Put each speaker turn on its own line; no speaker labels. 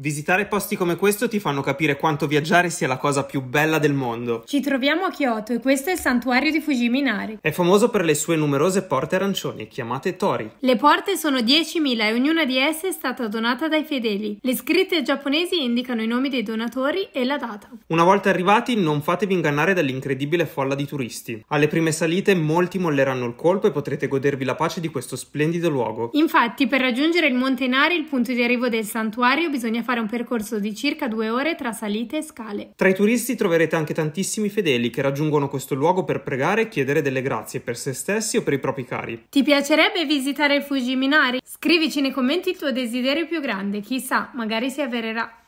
Visitare posti come questo ti fanno capire quanto viaggiare sia la cosa più bella del mondo.
Ci troviamo a Kyoto e questo è il santuario di Fujiminari.
È famoso per le sue numerose porte arancioni, chiamate tori.
Le porte sono 10.000 e ognuna di esse è stata donata dai fedeli. Le scritte giapponesi indicano i nomi dei donatori e la data.
Una volta arrivati non fatevi ingannare dall'incredibile folla di turisti. Alle prime salite molti molleranno il colpo e potrete godervi la pace di questo splendido luogo.
Infatti per raggiungere il Monte Nari, il punto di arrivo del santuario, bisogna fare fare un percorso di circa due ore tra salite e scale.
Tra i turisti troverete anche tantissimi fedeli che raggiungono questo luogo per pregare e chiedere delle grazie per se stessi o per i propri cari.
Ti piacerebbe visitare il Fujiminari? Scrivici nei commenti il tuo desiderio più grande, chissà, magari si avvererà.